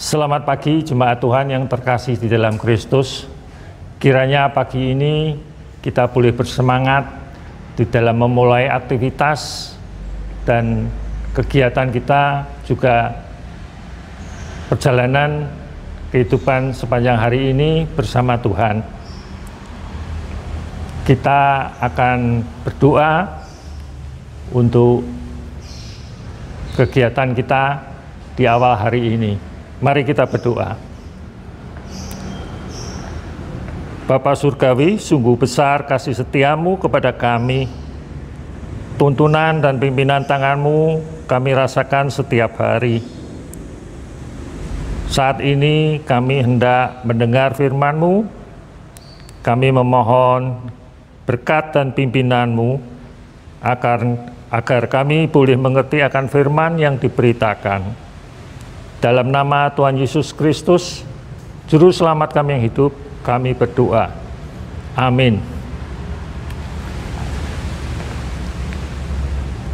Selamat pagi jemaat Tuhan yang terkasih di dalam Kristus. Kiranya pagi ini kita boleh bersemangat di dalam memulai aktivitas dan kegiatan kita juga perjalanan kehidupan sepanjang hari ini bersama Tuhan. Kita akan berdoa untuk kegiatan kita di awal hari ini. Mari kita berdoa. Bapa Surgawi, sungguh besar kasih setiamu kepada kami. Tuntunan dan pimpinan tanganmu kami rasakan setiap hari. Saat ini kami hendak mendengar firmanmu, kami memohon berkat dan pimpinanmu agar, agar kami boleh mengerti akan firman yang diberitakan dalam nama Tuhan Yesus Kristus, Juru Selamat kami yang hidup, kami berdoa. Amin.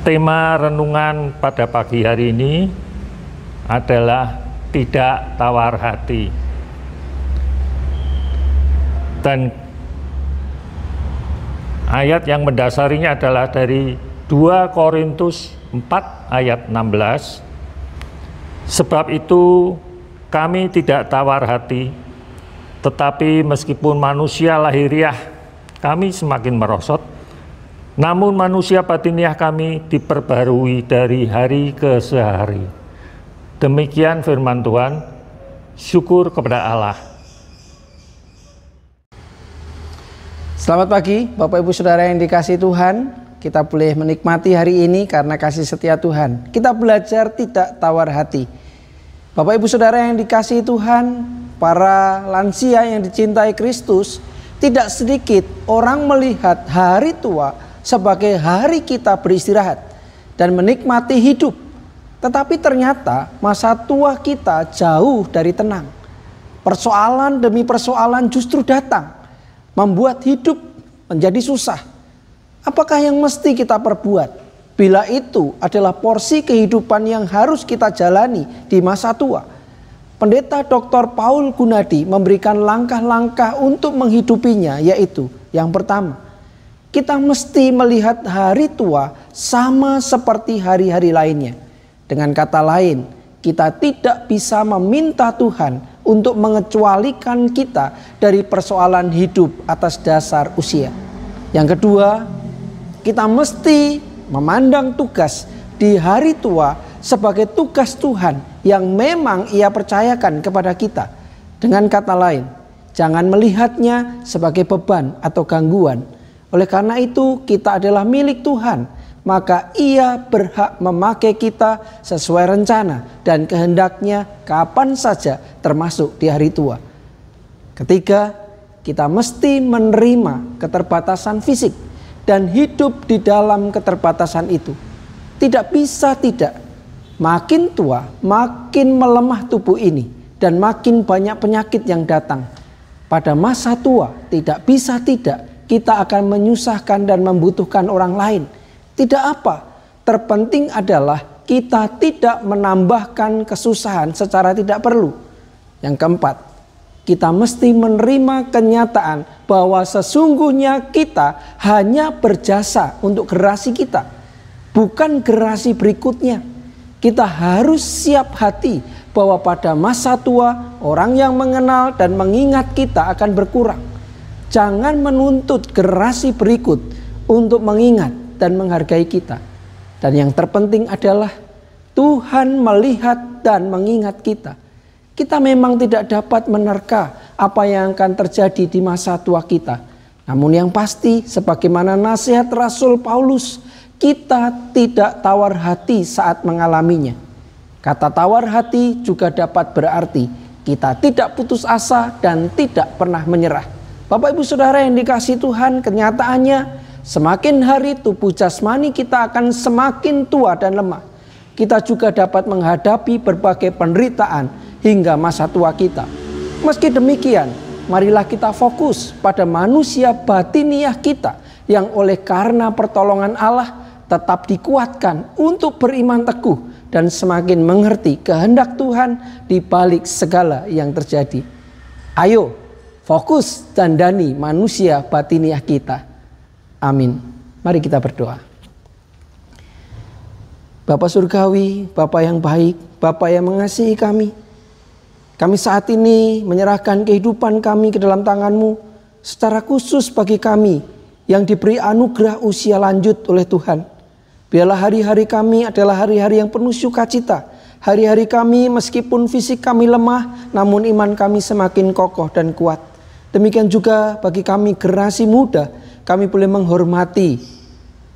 Tema renungan pada pagi hari ini adalah tidak tawar hati. Dan ayat yang mendasarinya adalah dari 2 Korintus 4 ayat 16 Sebab itu kami tidak tawar hati, tetapi meskipun manusia lahiriah kami semakin merosot, namun manusia batiniah kami diperbarui dari hari ke sehari. Demikian firman Tuhan, syukur kepada Allah. Selamat pagi, Bapak Ibu Saudara yang dikasih Tuhan. Kita boleh menikmati hari ini karena kasih setia Tuhan. Kita belajar tidak tawar hati. Bapak Ibu Saudara yang dikasihi Tuhan, para lansia yang dicintai Kristus, tidak sedikit orang melihat hari tua sebagai hari kita beristirahat dan menikmati hidup. Tetapi ternyata masa tua kita jauh dari tenang. Persoalan demi persoalan justru datang, membuat hidup menjadi susah Apakah yang mesti kita perbuat? Bila itu adalah porsi kehidupan yang harus kita jalani di masa tua. Pendeta Dr. Paul Gunadi memberikan langkah-langkah untuk menghidupinya yaitu yang pertama, kita mesti melihat hari tua sama seperti hari-hari lainnya. Dengan kata lain, kita tidak bisa meminta Tuhan untuk mengecualikan kita dari persoalan hidup atas dasar usia. Yang kedua, kita mesti memandang tugas di hari tua sebagai tugas Tuhan yang memang Ia percayakan kepada kita. Dengan kata lain, jangan melihatnya sebagai beban atau gangguan. Oleh karena itu, kita adalah milik Tuhan maka ia berhak memakai kita sesuai rencana dan kehendaknya kapan saja termasuk di hari tua. Ketiga, kita mesti menerima keterbatasan fisik dan hidup di dalam keterbatasan itu. Tidak bisa tidak. Makin tua, makin melemah tubuh ini dan makin banyak penyakit yang datang. Pada masa tua, tidak bisa tidak kita akan menyusahkan dan membutuhkan orang lain. Tidak apa, terpenting adalah kita tidak menambahkan kesusahan secara tidak perlu. Yang keempat, kita mesti menerima kenyataan bahwa sesungguhnya kita hanya berjasa untuk generasi kita, bukan generasi berikutnya. Kita harus siap hati bahwa pada masa tua orang yang mengenal dan mengingat kita akan berkurang. Jangan menuntut generasi berikut untuk mengingat dan menghargai kita. Dan yang terpenting adalah Tuhan melihat dan mengingat kita. Kita memang tidak dapat menerka apa yang akan terjadi di masa tua kita. Namun yang pasti sebagaimana nasihat Rasul Paulus, kita tidak tawar hati saat mengalaminya. Kata tawar hati juga dapat berarti kita tidak putus asa dan tidak pernah menyerah. Bapak Ibu Saudara yang dikasih Tuhan, kenyataannya semakin hari tubuh jasmani kita akan semakin tua dan lemah. Kita juga dapat menghadapi berbagai penderitaan hingga masa tua kita. Meski demikian, marilah kita fokus pada manusia batiniah kita yang oleh karena pertolongan Allah tetap dikuatkan untuk beriman teguh dan semakin mengerti kehendak Tuhan di balik segala yang terjadi. Ayo, fokus dan dani manusia batiniah kita. Amin. Mari kita berdoa. Bapak Surgawi, Bapak yang baik, Bapak yang mengasihi kami, kami saat ini menyerahkan kehidupan kami ke dalam tanganmu secara khusus bagi kami yang diberi anugerah usia lanjut oleh Tuhan. Biarlah hari-hari kami adalah hari-hari yang penuh sukacita. Hari-hari kami meskipun fisik kami lemah, namun iman kami semakin kokoh dan kuat. Demikian juga bagi kami generasi muda, kami boleh menghormati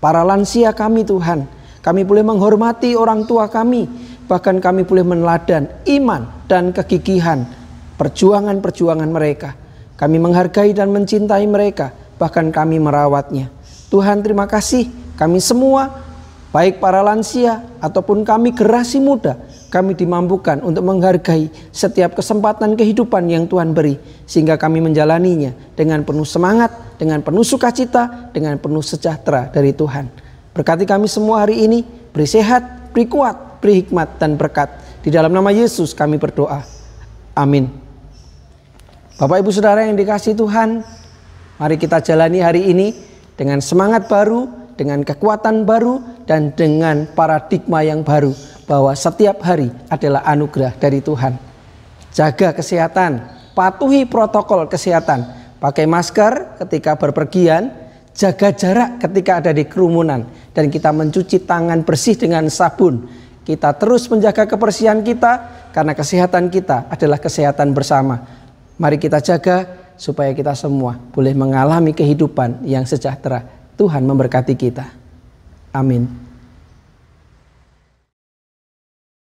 para lansia kami Tuhan. Kami boleh menghormati orang tua kami, bahkan kami boleh meneladan iman dan kegigihan perjuangan-perjuangan mereka. Kami menghargai dan mencintai mereka, bahkan kami merawatnya. Tuhan terima kasih kami semua, baik para lansia ataupun kami generasi muda, kami dimampukan untuk menghargai setiap kesempatan kehidupan yang Tuhan beri. Sehingga kami menjalaninya dengan penuh semangat, dengan penuh sukacita, dengan penuh sejahtera dari Tuhan. Berkati kami semua hari ini, beri sehat, beri kuat, beri hikmat dan berkat. Di dalam nama Yesus kami berdoa. Amin. Bapak Ibu Saudara yang dikasih Tuhan, mari kita jalani hari ini dengan semangat baru, dengan kekuatan baru, dan dengan paradigma yang baru bahwa setiap hari adalah anugerah dari Tuhan. Jaga kesehatan, patuhi protokol kesehatan, pakai masker ketika berpergian, jaga jarak ketika ada di kerumunan, dan kita mencuci tangan bersih dengan sabun kita terus menjaga kebersihan kita karena kesehatan kita adalah kesehatan bersama. Mari kita jaga supaya kita semua boleh mengalami kehidupan yang sejahtera. Tuhan memberkati kita. Amin.